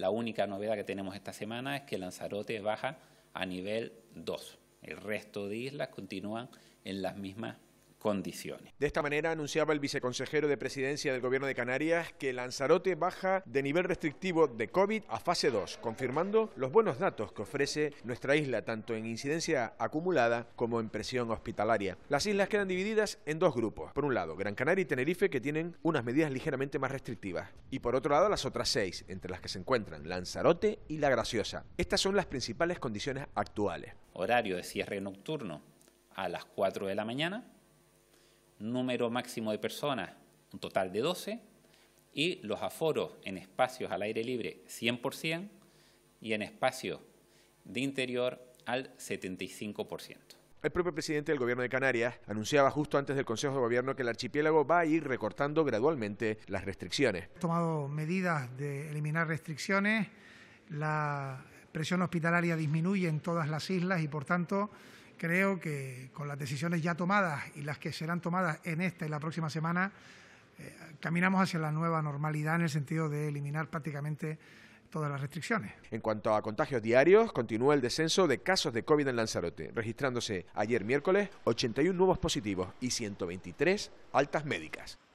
La única novedad que tenemos esta semana es que Lanzarote baja a nivel 2. El resto de islas continúan en las mismas de esta manera anunciaba el viceconsejero de presidencia del gobierno de Canarias que Lanzarote baja de nivel restrictivo de COVID a fase 2, confirmando los buenos datos que ofrece nuestra isla tanto en incidencia acumulada como en presión hospitalaria. Las islas quedan divididas en dos grupos. Por un lado, Gran Canaria y Tenerife que tienen unas medidas ligeramente más restrictivas y por otro lado las otras seis, entre las que se encuentran Lanzarote y La Graciosa. Estas son las principales condiciones actuales. Horario de cierre nocturno a las 4 de la mañana número máximo de personas, un total de 12, y los aforos en espacios al aire libre 100% y en espacios de interior al 75%. El propio presidente del gobierno de Canarias anunciaba justo antes del Consejo de Gobierno que el archipiélago va a ir recortando gradualmente las restricciones. He tomado medidas de eliminar restricciones, presión hospitalaria disminuye en todas las islas y, por tanto, creo que con las decisiones ya tomadas y las que serán tomadas en esta y la próxima semana, eh, caminamos hacia la nueva normalidad en el sentido de eliminar prácticamente todas las restricciones. En cuanto a contagios diarios, continúa el descenso de casos de COVID en Lanzarote, registrándose ayer miércoles 81 nuevos positivos y 123 altas médicas.